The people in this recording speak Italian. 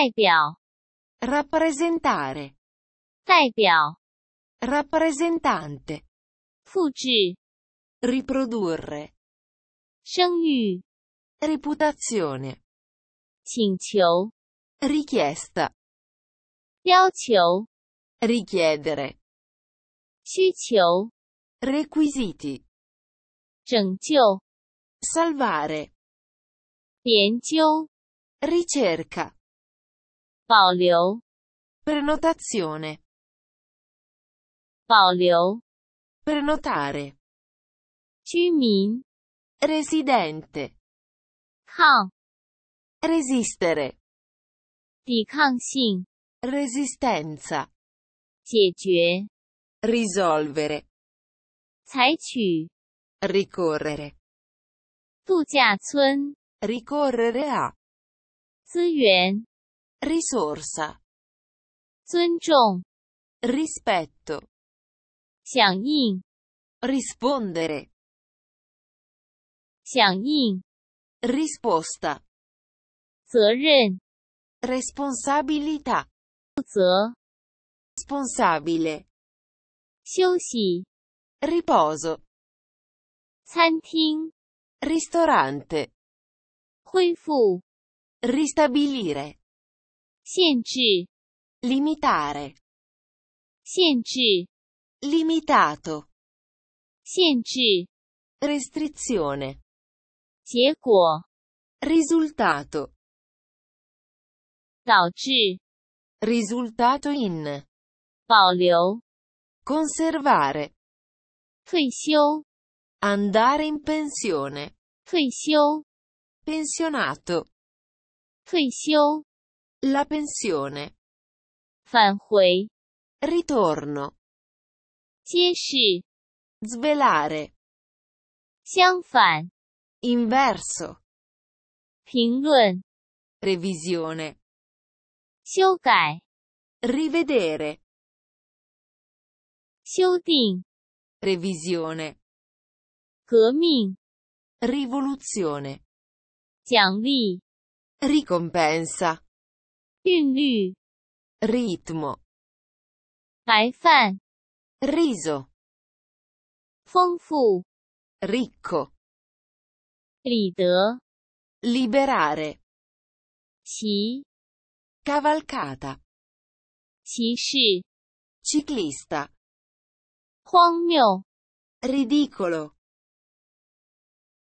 代表 rappresentare 代表 rappresentante 复制 riprodurre 生育 reputazione 请求 richiesta 要求 richiedere 需求 requisiti 拯救 salvare 研究 ricerca polio, prenotazione, polio, prenotare, Cimin. residente, Kang. resistere, Dikangxing. resistenza, Jiejue. risolvere, Caiqu. ricorrere, 度假村 ricorrere a, 资源 risorsa, 尊重 rispetto, 响应 rispondere, 响应 risposta, 责任 responsabilità, 负责 responsabile, 休息 riposo, 餐厅 ristorante, 恢复 ristabilire, Sienci. limitare Sienci. limitato Sienci. restrizione Sieguo. risultato 导致 risultato in 保留 conservare 退休 andare in pensione 退休 pensionato 退休 la pensione. 返回. Ritorno. 揭示. Svelare. 相反. Inverso. 评论. Revisione. 修改. Rivedere. 修订. Revisione. 革命. Rivoluzione. 奖励. Ricompensa. 韵律 ritmo 白饭 riso 丰富 ricco 里德 liberare 骑 cavalcata 骑士 ciclista 荒谬 ridicolo